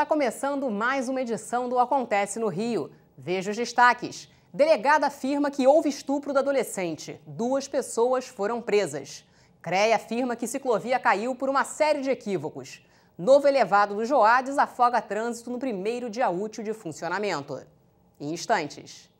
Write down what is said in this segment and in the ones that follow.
Está começando mais uma edição do Acontece no Rio. Veja os destaques. Delegada afirma que houve estupro da adolescente. Duas pessoas foram presas. CREA afirma que ciclovia caiu por uma série de equívocos. Novo elevado do Joá desafoga trânsito no primeiro dia útil de funcionamento. Em instantes.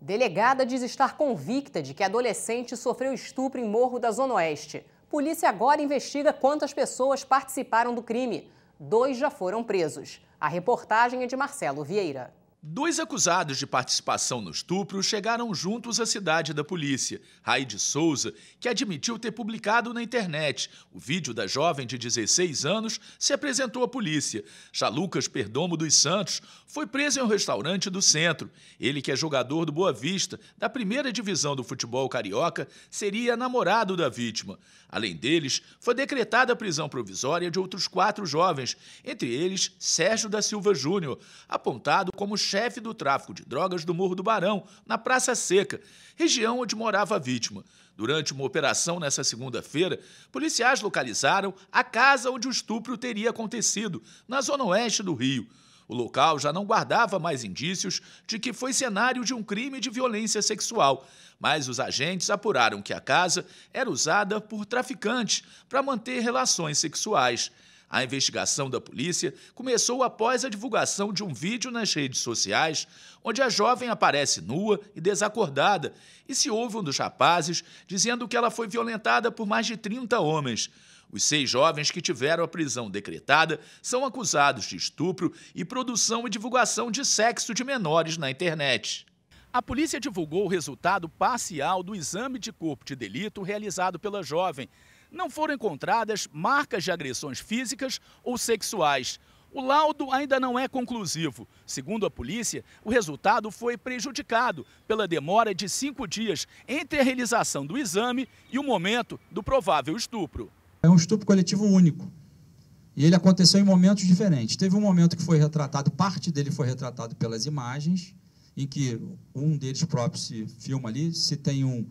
Delegada diz estar convicta de que adolescente sofreu estupro em Morro da Zona Oeste. Polícia agora investiga quantas pessoas participaram do crime. Dois já foram presos. A reportagem é de Marcelo Vieira. Dois acusados de participação no estupro chegaram juntos à cidade da polícia. Raide Souza, que admitiu ter publicado na internet o vídeo da jovem de 16 anos, se apresentou à polícia. Já Lucas Perdomo dos Santos foi preso em um restaurante do centro. Ele, que é jogador do Boa Vista, da primeira divisão do futebol carioca, seria namorado da vítima. Além deles, foi decretada a prisão provisória de outros quatro jovens, entre eles Sérgio da Silva Júnior, apontado como chefe chefe do tráfico de drogas do Morro do Barão, na Praça Seca, região onde morava a vítima. Durante uma operação nessa segunda-feira, policiais localizaram a casa onde o estupro teria acontecido, na zona oeste do Rio. O local já não guardava mais indícios de que foi cenário de um crime de violência sexual, mas os agentes apuraram que a casa era usada por traficantes para manter relações sexuais. A investigação da polícia começou após a divulgação de um vídeo nas redes sociais onde a jovem aparece nua e desacordada e se ouve um dos rapazes dizendo que ela foi violentada por mais de 30 homens. Os seis jovens que tiveram a prisão decretada são acusados de estupro e produção e divulgação de sexo de menores na internet. A polícia divulgou o resultado parcial do exame de corpo de delito realizado pela jovem não foram encontradas marcas de agressões físicas ou sexuais. O laudo ainda não é conclusivo. Segundo a polícia, o resultado foi prejudicado pela demora de cinco dias entre a realização do exame e o momento do provável estupro. É um estupro coletivo único. E ele aconteceu em momentos diferentes. Teve um momento que foi retratado, parte dele foi retratado pelas imagens, em que um deles próprio se filma ali, se tem um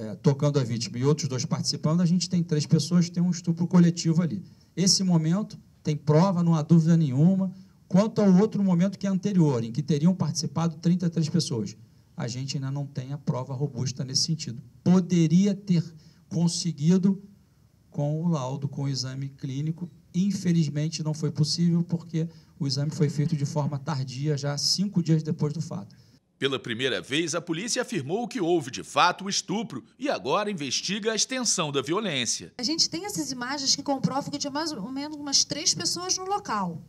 é, tocando a vítima e outros dois participando, a gente tem três pessoas, tem um estupro coletivo ali. Esse momento tem prova, não há dúvida nenhuma, quanto ao outro momento que é anterior, em que teriam participado 33 pessoas. A gente ainda não tem a prova robusta nesse sentido. Poderia ter conseguido com o laudo, com o exame clínico. Infelizmente, não foi possível, porque o exame foi feito de forma tardia, já cinco dias depois do fato. Pela primeira vez, a polícia afirmou que houve de fato o estupro e agora investiga a extensão da violência. A gente tem essas imagens que comprovam que tinha mais ou menos umas três pessoas no local.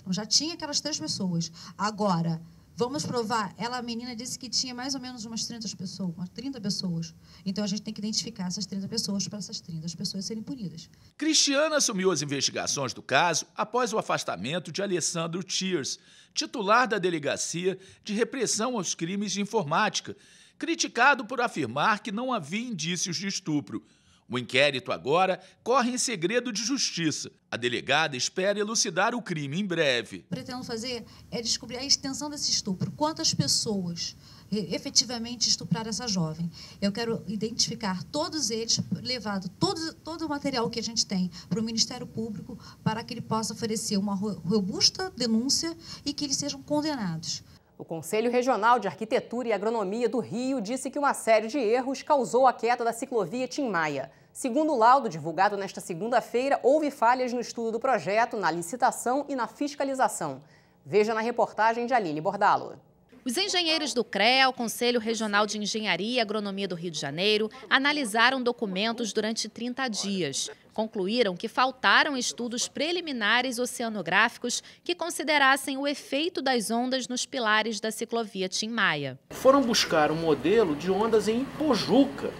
Então, já tinha aquelas três pessoas. Agora, Vamos provar. Ela, a menina, disse que tinha mais ou menos umas 30 pessoas, umas 30 pessoas. Então a gente tem que identificar essas 30 pessoas para essas 30 pessoas serem punidas. Cristiana assumiu as investigações do caso após o afastamento de Alessandro Tiers, titular da Delegacia de Repressão aos Crimes de Informática, criticado por afirmar que não havia indícios de estupro. O inquérito agora corre em segredo de justiça. A delegada espera elucidar o crime em breve. Pretendo fazer é descobrir a extensão desse estupro, quantas pessoas eh, efetivamente estupraram essa jovem. Eu quero identificar todos eles, levado todo, todo o material que a gente tem para o Ministério Público, para que ele possa oferecer uma robusta denúncia e que eles sejam condenados. O Conselho Regional de Arquitetura e Agronomia do Rio disse que uma série de erros causou a queda da ciclovia Tim Maia. Segundo o laudo divulgado nesta segunda-feira, houve falhas no estudo do projeto, na licitação e na fiscalização. Veja na reportagem de Aline Bordalo. Os engenheiros do CREA, o Conselho Regional de Engenharia e Agronomia do Rio de Janeiro, analisaram documentos durante 30 dias. Concluíram que faltaram estudos preliminares oceanográficos que considerassem o efeito das ondas nos pilares da ciclovia Tim Maia. Foram buscar um modelo de ondas em Pojuca,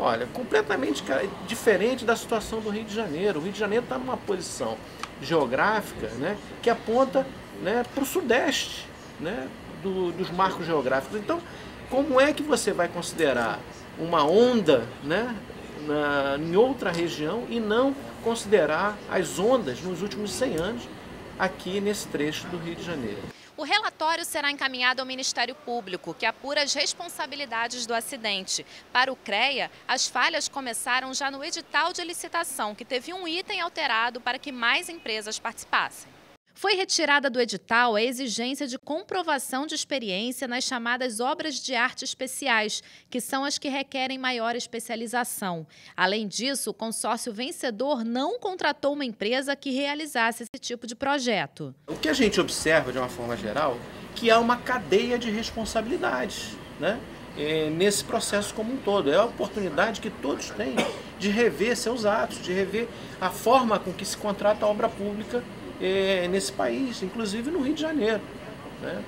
Olha, completamente diferente da situação do Rio de Janeiro. O Rio de Janeiro está numa posição geográfica né, que aponta né, para o sudeste né, do, dos marcos geográficos. Então, como é que você vai considerar uma onda né, na, em outra região e não considerar as ondas nos últimos 100 anos aqui nesse trecho do Rio de Janeiro? O relatório será encaminhado ao Ministério Público, que apura as responsabilidades do acidente. Para o CREA, as falhas começaram já no edital de licitação, que teve um item alterado para que mais empresas participassem. Foi retirada do edital a exigência de comprovação de experiência nas chamadas obras de arte especiais, que são as que requerem maior especialização. Além disso, o consórcio vencedor não contratou uma empresa que realizasse esse tipo de projeto. O que a gente observa, de uma forma geral, que há uma cadeia de responsabilidades né? É, nesse processo como um todo. É a oportunidade que todos têm de rever seus atos, de rever a forma com que se contrata a obra pública é, nesse país, inclusive no Rio de Janeiro. Né?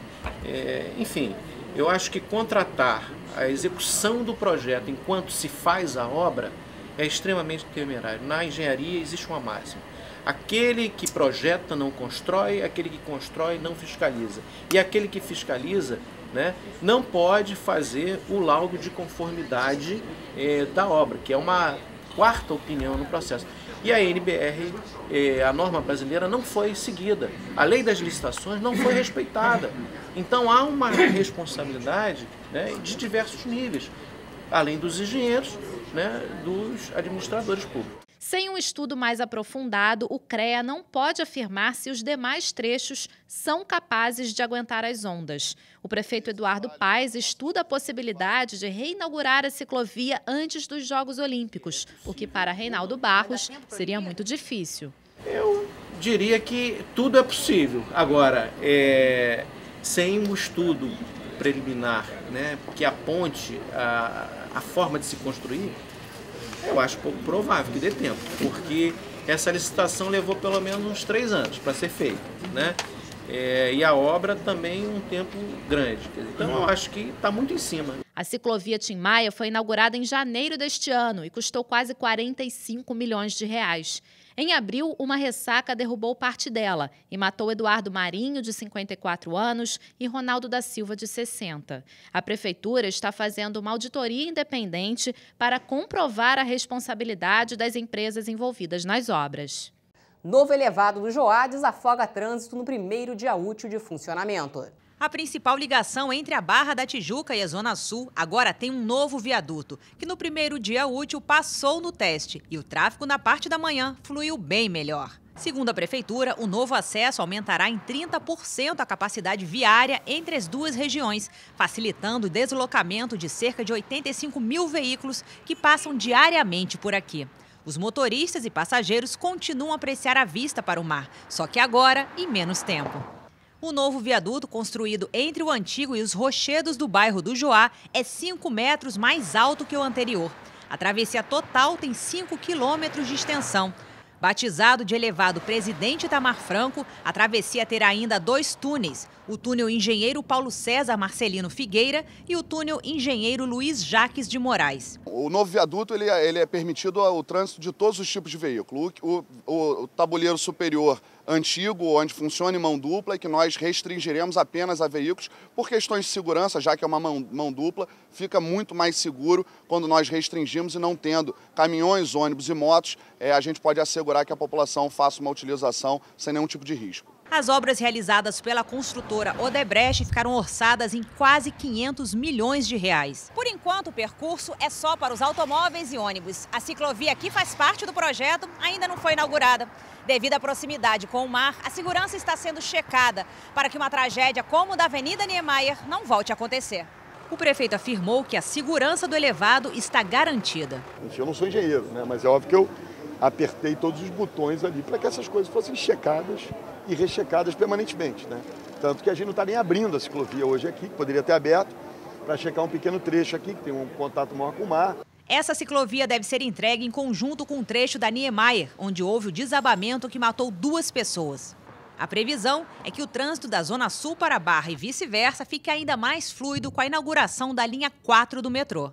É, enfim, eu acho que contratar a execução do projeto enquanto se faz a obra é extremamente temerário. Na engenharia existe uma máxima. Aquele que projeta não constrói, aquele que constrói não fiscaliza. E aquele que fiscaliza né, não pode fazer o laudo de conformidade eh, da obra, que é uma quarta opinião no processo. E a NBR, eh, a norma brasileira, não foi seguida. A lei das licitações não foi respeitada. Então há uma responsabilidade né, de diversos níveis, além dos engenheiros, né, dos administradores públicos. Sem um estudo mais aprofundado, o CREA não pode afirmar se os demais trechos são capazes de aguentar as ondas. O prefeito Eduardo Paes estuda a possibilidade de reinaugurar a ciclovia antes dos Jogos Olímpicos, o que para Reinaldo Barros seria muito difícil. Eu diria que tudo é possível. Agora, é... sem um estudo preliminar, né, que aponte a, a forma de se construir, eu acho pouco provável que dê tempo, porque essa licitação levou pelo menos uns três anos para ser feita, né? É, e a obra também um tempo grande. Então eu acho que está muito em cima. A ciclovia Tim Maia foi inaugurada em janeiro deste ano e custou quase 45 milhões de reais. Em abril, uma ressaca derrubou parte dela e matou Eduardo Marinho, de 54 anos, e Ronaldo da Silva, de 60. A prefeitura está fazendo uma auditoria independente para comprovar a responsabilidade das empresas envolvidas nas obras. Novo elevado do Joades afoga trânsito no primeiro dia útil de funcionamento. A principal ligação entre a Barra da Tijuca e a Zona Sul agora tem um novo viaduto, que no primeiro dia útil passou no teste e o tráfego na parte da manhã fluiu bem melhor. Segundo a Prefeitura, o novo acesso aumentará em 30% a capacidade viária entre as duas regiões, facilitando o deslocamento de cerca de 85 mil veículos que passam diariamente por aqui. Os motoristas e passageiros continuam a apreciar a vista para o mar, só que agora em menos tempo. O novo viaduto, construído entre o antigo e os rochedos do bairro do Joá, é 5 metros mais alto que o anterior. A travessia total tem 5 quilômetros de extensão. Batizado de elevado Presidente Itamar Franco, a travessia terá ainda dois túneis: o túnel Engenheiro Paulo César Marcelino Figueira e o túnel Engenheiro Luiz Jaques de Moraes. O novo viaduto ele é, ele é permitido o trânsito de todos os tipos de veículo. O, o, o tabuleiro superior antigo, onde funciona em mão dupla e que nós restringiremos apenas a veículos por questões de segurança, já que é uma mão, mão dupla, fica muito mais seguro quando nós restringimos e não tendo caminhões, ônibus e motos, é, a gente pode assegurar que a população faça uma utilização sem nenhum tipo de risco. As obras realizadas pela construtora Odebrecht ficaram orçadas em quase 500 milhões de reais. Por enquanto, o percurso é só para os automóveis e ônibus. A ciclovia que faz parte do projeto ainda não foi inaugurada. Devido à proximidade com o mar, a segurança está sendo checada para que uma tragédia como a da Avenida Niemeyer não volte a acontecer. O prefeito afirmou que a segurança do elevado está garantida. Eu não sou engenheiro, né? mas é óbvio que eu apertei todos os botões ali para que essas coisas fossem checadas e rechecadas permanentemente. Né? Tanto que a gente não está nem abrindo a ciclovia hoje aqui, que poderia ter aberto, para checar um pequeno trecho aqui, que tem um contato maior com o mar. Essa ciclovia deve ser entregue em conjunto com um trecho da Niemeyer, onde houve o desabamento que matou duas pessoas. A previsão é que o trânsito da Zona Sul para a Barra e vice-versa fique ainda mais fluido com a inauguração da linha 4 do metrô.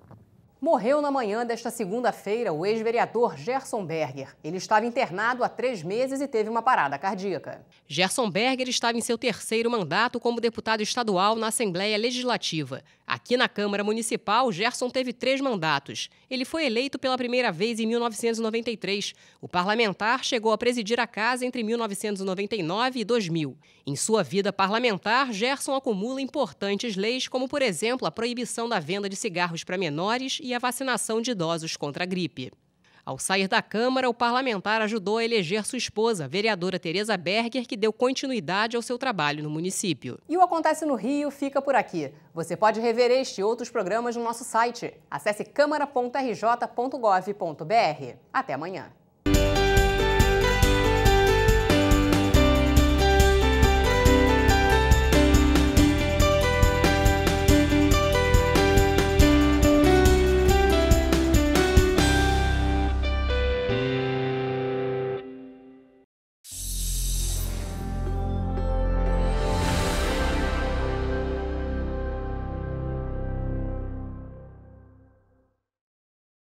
Morreu na manhã desta segunda-feira o ex-vereador Gerson Berger. Ele estava internado há três meses e teve uma parada cardíaca. Gerson Berger estava em seu terceiro mandato como deputado estadual na Assembleia Legislativa. Aqui na Câmara Municipal, Gerson teve três mandatos. Ele foi eleito pela primeira vez em 1993. O parlamentar chegou a presidir a casa entre 1999 e 2000. Em sua vida parlamentar, Gerson acumula importantes leis, como, por exemplo, a proibição da venda de cigarros para menores e a vacinação de idosos contra a gripe. Ao sair da Câmara, o parlamentar ajudou a eleger sua esposa, a vereadora Tereza Berger, que deu continuidade ao seu trabalho no município. E o Acontece no Rio fica por aqui. Você pode rever este e outros programas no nosso site. Acesse câmara.rj.gov.br. Até amanhã.